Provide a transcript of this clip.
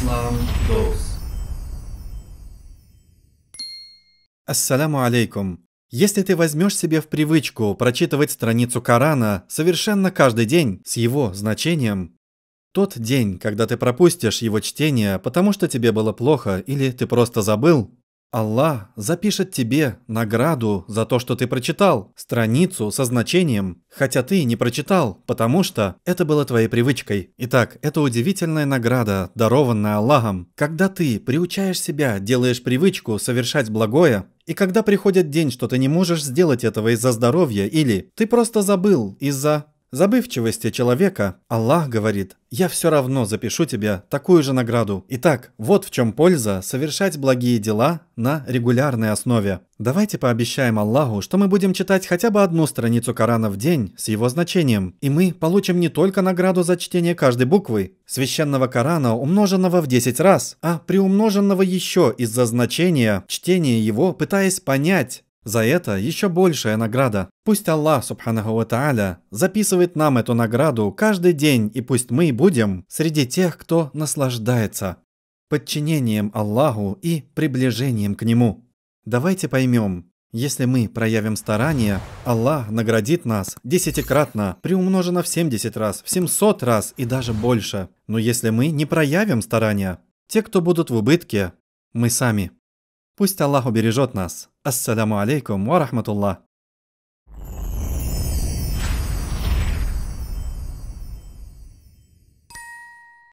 Ислам Доус. Ассаламу алейкум. Если ты возьмешь себе в привычку прочитывать страницу Корана совершенно каждый день с его значением, тот день, когда ты пропустишь его чтение, потому что тебе было плохо или ты просто забыл, Аллах запишет тебе награду за то, что ты прочитал, страницу со значением, хотя ты не прочитал, потому что это было твоей привычкой. Итак, это удивительная награда, дарованная Аллахом. Когда ты приучаешь себя, делаешь привычку совершать благое, и когда приходит день, что ты не можешь сделать этого из-за здоровья или ты просто забыл из-за Забывчивости человека Аллах говорит, «Я все равно запишу тебе такую же награду». Итак, вот в чем польза совершать благие дела на регулярной основе. Давайте пообещаем Аллаху, что мы будем читать хотя бы одну страницу Корана в день с его значением, и мы получим не только награду за чтение каждой буквы, священного Корана, умноженного в 10 раз, а приумноженного еще из-за значения чтения его, пытаясь понять, за это еще большая награда. Пусть Аллах, субханаху ва тааля, записывает нам эту награду каждый день, и пусть мы будем среди тех, кто наслаждается подчинением Аллаху и приближением к Нему. Давайте поймем, если мы проявим старания, Аллах наградит нас десятикратно, приумножено в 70 раз, в 700 раз и даже больше. Но если мы не проявим старания, те, кто будут в убытке, мы сами. Пусть Аллах убережет нас. السلام عليكم ورحمه الله